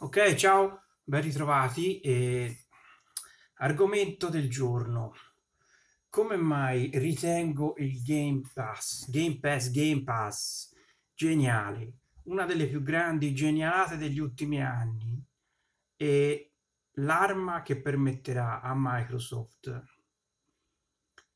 Ok, ciao, ben ritrovati. E... Argomento del giorno. Come mai ritengo il Game Pass, Game Pass, Game Pass geniale, una delle più grandi genialate degli ultimi anni e l'arma che permetterà a Microsoft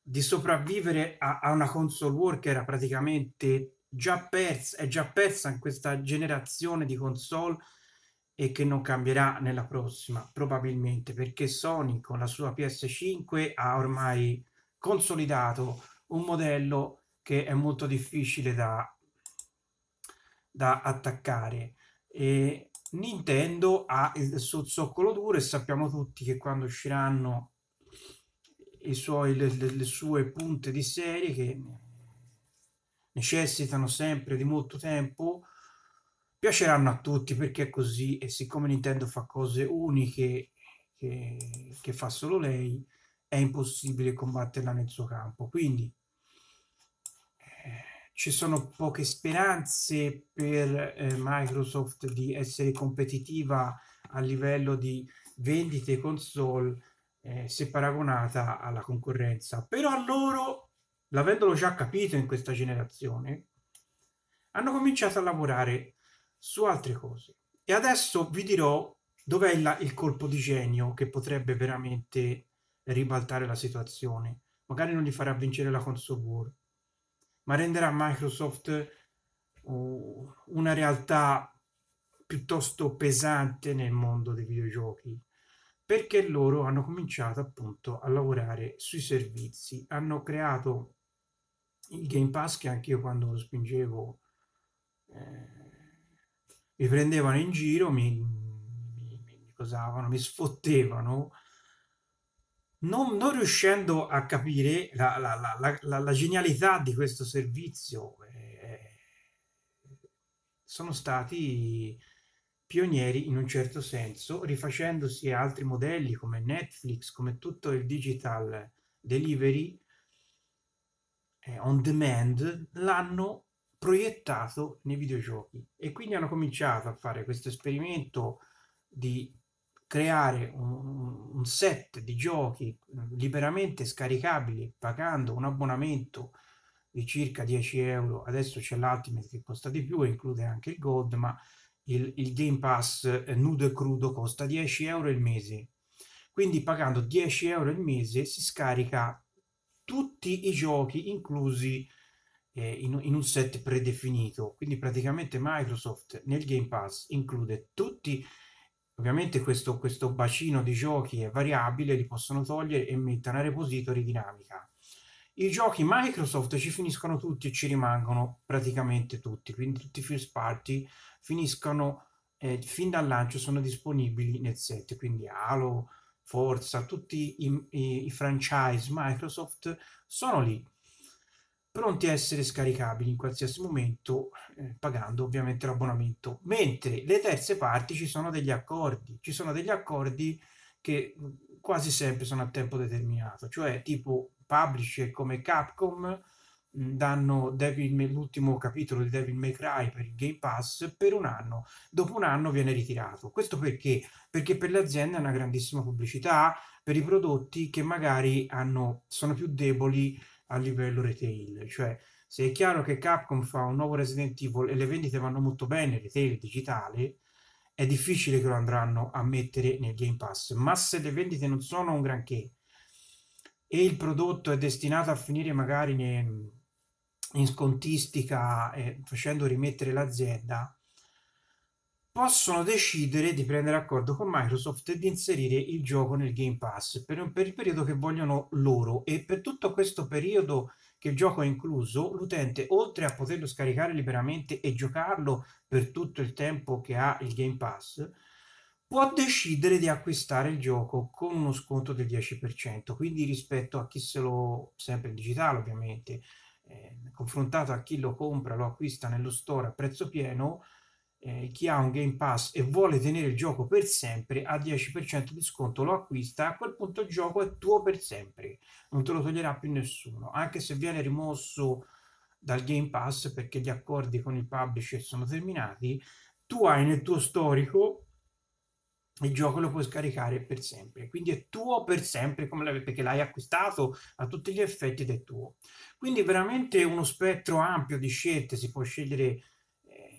di sopravvivere a, a una console war che era praticamente già persa, è già persa in questa generazione di console e che non cambierà nella prossima, probabilmente, perché Sony con la sua PS5 ha ormai consolidato un modello che è molto difficile da, da attaccare. E Nintendo ha il suo zoccolo duro e sappiamo tutti che quando usciranno i suoi, le, le sue punte di serie che necessitano sempre di molto tempo, piaceranno a tutti perché è così e siccome Nintendo fa cose uniche che, che fa solo lei, è impossibile combatterla nel suo campo. Quindi eh, ci sono poche speranze per eh, Microsoft di essere competitiva a livello di vendite console eh, se paragonata alla concorrenza. Però a loro, l'avendolo già capito in questa generazione, hanno cominciato a lavorare su altre cose. E adesso vi dirò dov'è il, il colpo di genio che potrebbe veramente ribaltare la situazione. Magari non gli farà vincere la console war, ma renderà Microsoft uh, una realtà piuttosto pesante nel mondo dei videogiochi perché loro hanno cominciato appunto a lavorare sui servizi, hanno creato il Game Pass che anche io quando lo spingevo eh, mi prendevano in giro, mi, mi, mi cosavano, mi sfottevano, non, non riuscendo a capire la, la, la, la genialità di questo servizio. Eh, sono stati pionieri in un certo senso, rifacendosi a altri modelli come Netflix, come tutto il digital delivery eh, on demand, l'hanno proiettato nei videogiochi e quindi hanno cominciato a fare questo esperimento di creare un, un set di giochi eh, liberamente scaricabili pagando un abbonamento di circa 10 euro adesso c'è l'ultimate che costa di più e include anche il gold ma il, il game pass eh, nudo e crudo costa 10 euro il mese quindi pagando 10 euro il mese si scarica tutti i giochi inclusi eh, in, in, un set predefinito. Quindi praticamente Microsoft nel Game Pass include tutti, ovviamente questo, questo bacino di giochi è variabile, li possono togliere e mettere a repository dinamica. I giochi Microsoft ci finiscono tutti e ci rimangono praticamente tutti, quindi tutti i first party finiscono eh, fin dal lancio, sono disponibili nel set, quindi Halo, Forza, tutti i, i, i franchise Microsoft sono lì pronti a essere scaricabili in qualsiasi momento eh, pagando ovviamente l'abbonamento mentre le terze parti ci sono degli accordi ci sono degli accordi che quasi sempre sono a tempo determinato cioè tipo publisher come Capcom mm, danno Devil, l'ultimo capitolo di Devil May Cry per il Game Pass per un anno, dopo un anno viene ritirato. Questo perché? Perché per aziende è una grandissima pubblicità per i prodotti che magari hanno, sono più deboli a livello retail, cioè se è chiaro che Capcom fa un nuovo Resident Evil e le vendite vanno molto bene, retail digitale, è difficile che lo andranno a mettere nel Game Pass, ma se le vendite non sono un granché e il prodotto è destinato a finire magari in, in scontistica eh, facendo rimettere l'azienda, possono decidere di prendere accordo con Microsoft e di inserire il gioco nel Game Pass per, un, per il periodo che vogliono loro e per tutto questo periodo che il gioco è incluso, l'utente oltre a poterlo scaricare liberamente e giocarlo per tutto il tempo che ha il Game Pass, può decidere di acquistare il gioco con uno sconto del 10%, quindi rispetto a chi se lo sempre in digitale ovviamente, eh, confrontato a chi lo compra, lo acquista nello store a prezzo pieno, eh, chi ha un Game Pass e vuole tenere il gioco per sempre a 10% di sconto lo acquista, a quel punto il gioco è tuo per sempre, non te lo toglierà più nessuno, anche se viene rimosso dal Game Pass perché gli accordi con il publisher sono terminati, tu hai nel tuo storico il gioco lo puoi scaricare per sempre, quindi è tuo per sempre come perché l'hai acquistato a tutti gli effetti ed è tuo. Quindi veramente uno spettro ampio di scelte, si può scegliere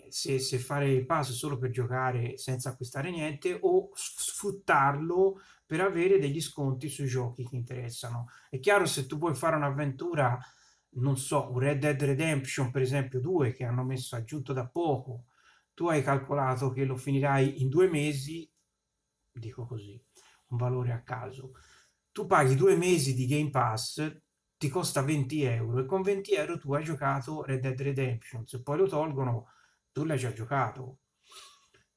se, se, fare il pass solo per giocare senza acquistare niente o sfruttarlo per avere degli sconti sui giochi che interessano. È chiaro se tu vuoi fare un'avventura, non so, un Red Dead Redemption per esempio due che hanno messo aggiunto da poco, tu hai calcolato che lo finirai in due mesi, dico così, un valore a caso. Tu paghi due mesi di Game Pass, ti costa 20 euro e con 20 euro tu hai giocato Red Dead Redemption. Se poi lo tolgono, tu l'hai già giocato,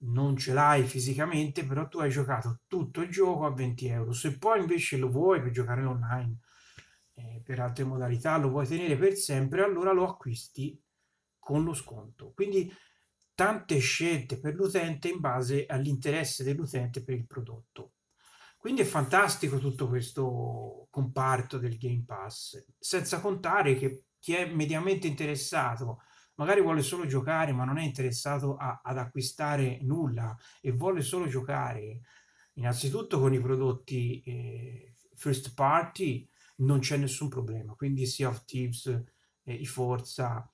non ce l'hai fisicamente, però tu hai giocato tutto il gioco a 20 euro. Se poi invece lo vuoi per giocare online, eh, per altre modalità, lo vuoi tenere per sempre, allora lo acquisti con lo sconto. Quindi tante scelte per l'utente in base all'interesse dell'utente per il prodotto. Quindi è fantastico tutto questo comparto del Game Pass, senza contare che chi è mediamente interessato a magari vuole solo giocare ma non è interessato a, ad acquistare nulla e vuole solo giocare, innanzitutto con i prodotti eh, first party non c'è nessun problema, quindi sia of Thieves, eh, i Forza,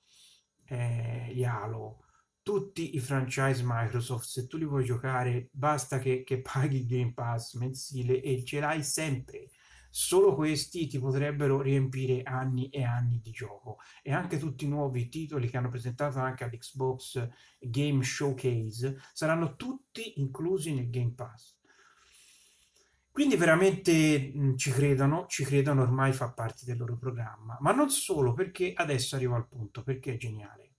eh, gli Halo, tutti i franchise Microsoft, se tu li vuoi giocare, basta che, che paghi il Game Pass mensile e ce l'hai sempre solo questi ti potrebbero riempire anni e anni di gioco e anche tutti i nuovi titoli che hanno presentato anche all'Xbox Game Showcase saranno tutti inclusi nel Game Pass. Quindi veramente mh, mm, ci credono, ci credono ormai fa parte del loro programma, ma non solo perché adesso arrivo al punto, perché è geniale.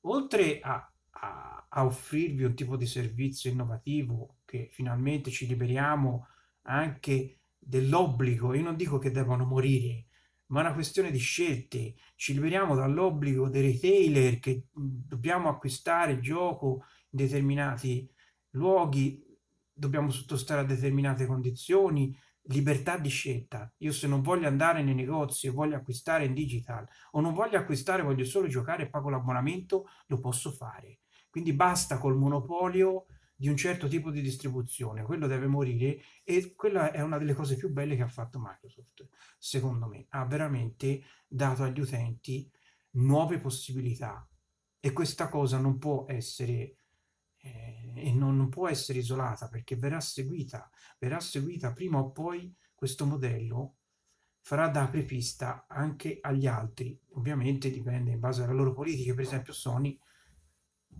Oltre a, a, a offrirvi un tipo di servizio innovativo che finalmente ci liberiamo anche dell'obbligo, io non dico che devono morire, ma è una questione di scelte. Ci liberiamo dall'obbligo dei retailer che mm, dobbiamo acquistare gioco in determinati luoghi, dobbiamo sottostare a determinate condizioni, libertà di scelta. Io se non voglio andare nei negozi e voglio acquistare in digital o non voglio acquistare, voglio solo giocare e pago l'abbonamento, lo posso fare. Quindi basta col monopolio di un certo tipo di distribuzione, quello deve morire e quella è una delle cose più belle che ha fatto Microsoft, secondo me. Ha veramente dato agli utenti nuove possibilità e questa cosa non può essere eh, e non, non può essere isolata perché verrà seguita, verrà seguita prima o poi questo modello farà da apripista anche agli altri. Ovviamente dipende in base alle loro politiche, per esempio Sony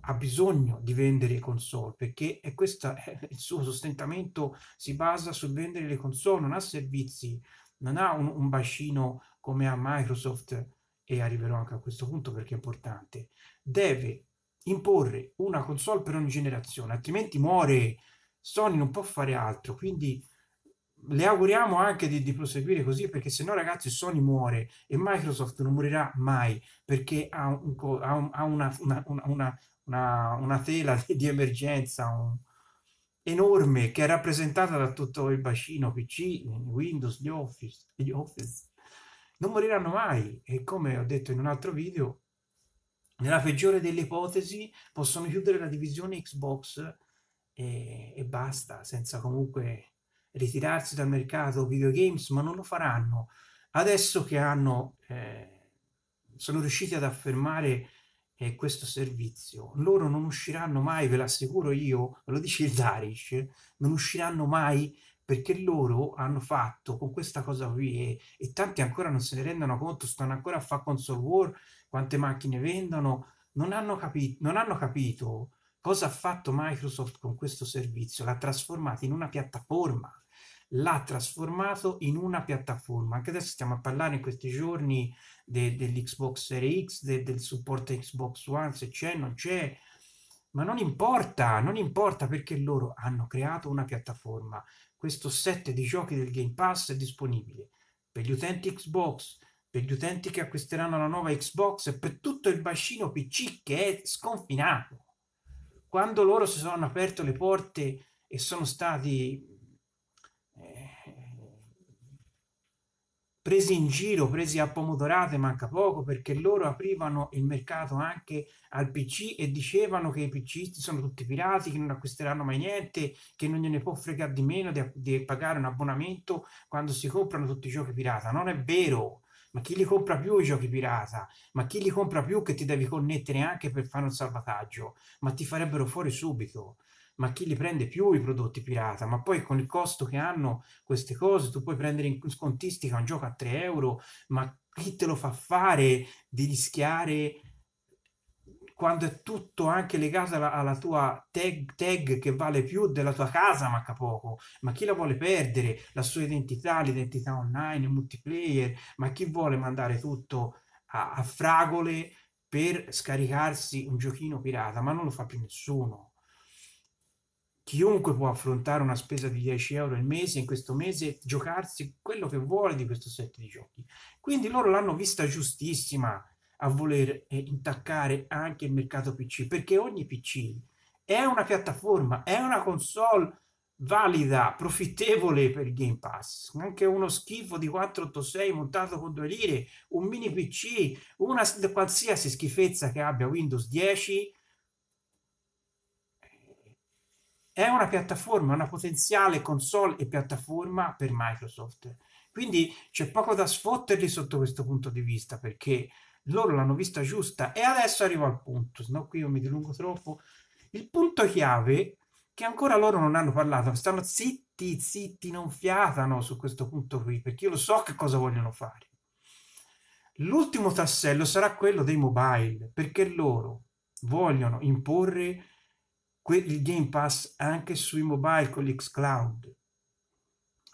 ha bisogno di vendere le console perché è questa, è eh, il suo sostentamento si basa sul vendere le console, non ha servizi, non ha un, un bacino come ha Microsoft e arriverò anche a questo punto perché è importante. Deve imporre una console per ogni generazione, altrimenti muore. Sony non può fare altro, quindi le auguriamo anche di, di, proseguire così perché se no ragazzi Sony muore e Microsoft non morirà mai perché ha, un, ha, un, ha una, una, una, una, una tela di, di emergenza un, enorme che è rappresentata da tutto il bacino PC, Windows, gli Office, gli Office. Non moriranno mai e come ho detto in un altro video, nella peggiore delle ipotesi possono chiudere la divisione Xbox e, e basta, senza comunque ritirarsi dal mercato videogames, ma non lo faranno. Adesso che hanno, eh, sono riusciti ad affermare eh, questo servizio. Loro non usciranno mai, ve l'assicuro io, ve lo dice il Darish, non usciranno mai perché loro hanno fatto con questa cosa qui e, e tanti ancora non se ne rendono conto, stanno ancora a fare console war, quante macchine vendono, non hanno, capi- non hanno capito cosa ha fatto Microsoft con questo servizio, l'ha trasformato in una piattaforma l'ha trasformato in una piattaforma. Anche adesso stiamo a parlare in questi giorni de, dell'Xbox Series X, de, del supporto Xbox One, se c'è, non c'è, ma non importa, non importa perché loro hanno creato una piattaforma. Questo set di giochi del Game Pass è disponibile per gli utenti Xbox, per gli utenti che acquisteranno la nuova Xbox e per tutto il bacino PC che è sconfinato. Quando loro si sono aperte le porte e sono stati presi in giro, presi a pomodorate, manca poco, perché loro aprivano il mercato anche al PC e dicevano che i PC sono tutti pirati, che non acquisteranno mai niente, che non gliene può fregare di meno di, di pagare un abbonamento quando si comprano tutti i giochi pirata. Non è vero, ma chi li compra più i giochi pirata? Ma chi li compra più che ti devi connettere anche per fare un salvataggio? Ma ti farebbero fuori subito. Ma chi li prende più i prodotti pirata? Ma poi con il costo che hanno queste cose, tu puoi prendere in scontistica un gioco a 3 euro, ma chi te lo fa fare di rischiare quando è tutto anche legato alla, alla tua tag, tag, che vale più della tua casa, manca poco. Ma chi la vuole perdere? La sua identità, l'identità online, il multiplayer, ma chi vuole mandare tutto a, a fragole per scaricarsi un giochino pirata? Ma non lo fa più nessuno. Chiunque può affrontare una spesa di 10 euro al mese in questo mese giocarsi quello che vuole di questo set di giochi. Quindi loro l'hanno vista giustissima a voler eh, intaccare anche il mercato PC, perché ogni PC è una piattaforma, è una console valida, profittevole per il Game Pass. Anche uno schifo di 486 montato con due lire, un mini PC, una qualsiasi schifezza che abbia Windows 10 è una piattaforma, una potenziale console e piattaforma per Microsoft. Quindi c'è poco da sfotterli sotto questo punto di vista perché loro l'hanno vista giusta e adesso arrivo al punto, no qui io mi dilungo troppo. Il punto chiave che ancora loro non hanno parlato, stanno zitti, zitti, non fiatano su questo punto qui, perché io lo so che cosa vogliono fare. L'ultimo tassello sarà quello dei mobile, perché loro vogliono imporre il Game Pass anche sui mobile con l'X Cloud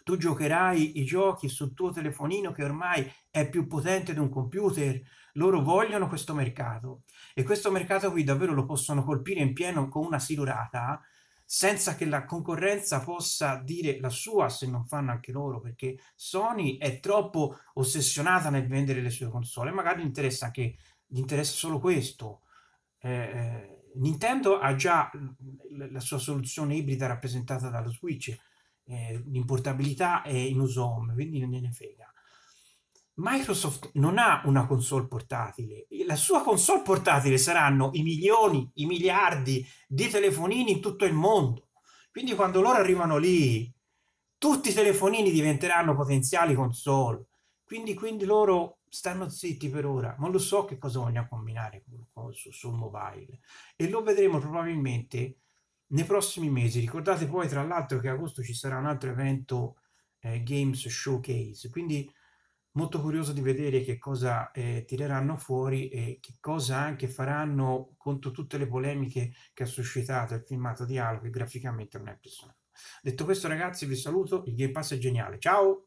tu giocherai i giochi sul tuo telefonino che ormai è più potente di un computer. Loro vogliono questo mercato e questo mercato qui davvero lo possono colpire in pieno con una silurata senza che la concorrenza possa dire la sua se non fanno anche loro, perché Sony è troppo ossessionata nel vendere le sue console, magari gli interessa anche gli interessa solo questo. Eh, eh Nintendo ha già la sua soluzione ibrida rappresentata dallo Switch eh, l'importabilità è in uso home, quindi non ne frega. Microsoft non ha una console portatile, la sua console portatile saranno i milioni, i miliardi di telefonini in tutto il mondo. Quindi quando loro arrivano lì, tutti i telefonini diventeranno potenziali console. Quindi, quindi loro stanno zitti per ora. Non lo so che cosa vogliono combinare sul, sul mobile. E lo vedremo probabilmente nei prossimi mesi. Ricordate poi tra l'altro che a agosto ci sarà un altro evento eh, Games Showcase, quindi molto curioso di vedere che cosa eh, tireranno fuori e che cosa anche faranno contro tutte le polemiche che ha suscitato il filmato di Halo che graficamente non è impressionante. Detto questo ragazzi vi saluto, il Game Pass è geniale, ciao!